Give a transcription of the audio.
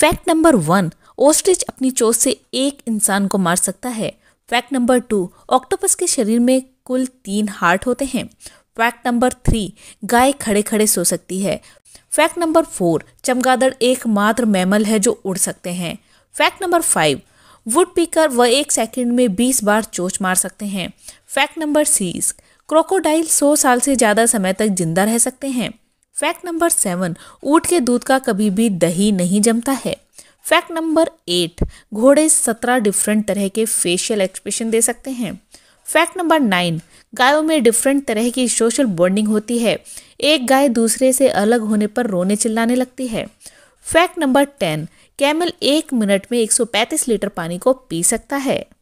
fact number one ostrich अपनी चोट से एक इंसान को मार सकता है फैक्ट नंबर टू ऑक्टोपस के शरीर में कुल तीन हार्ट होते हैं फैक्ट नंबर थ्री गाय खड़े खड़े सो सकती है फैक्ट नंबर फोर चमगादड़ एकमात्र मैमल है जो उड़ सकते हैं फैक्ट नंबर फाइव वुड पीकर वह एक सेकंड में बीस बार चोच मार सकते हैं फैक्ट नंबर सिक्स क्रोकोडाइल सौ साल से ज़्यादा समय तक जिंदा रह सकते हैं फैक्ट नंबर सेवन ऊँट के दूध का कभी भी दही नहीं जमता है फैक्ट नंबर एट घोड़े सत्रह डिफरेंट तरह के फेशियल एक्सप्रेशन दे सकते हैं फैक्ट नंबर नाइन गायों में डिफरेंट तरह की सोशल बॉन्डिंग होती है एक गाय दूसरे से अलग होने पर रोने चिल्लाने लगती है फैक्ट नंबर टेन कैमल एक मिनट में 135 लीटर पानी को पी सकता है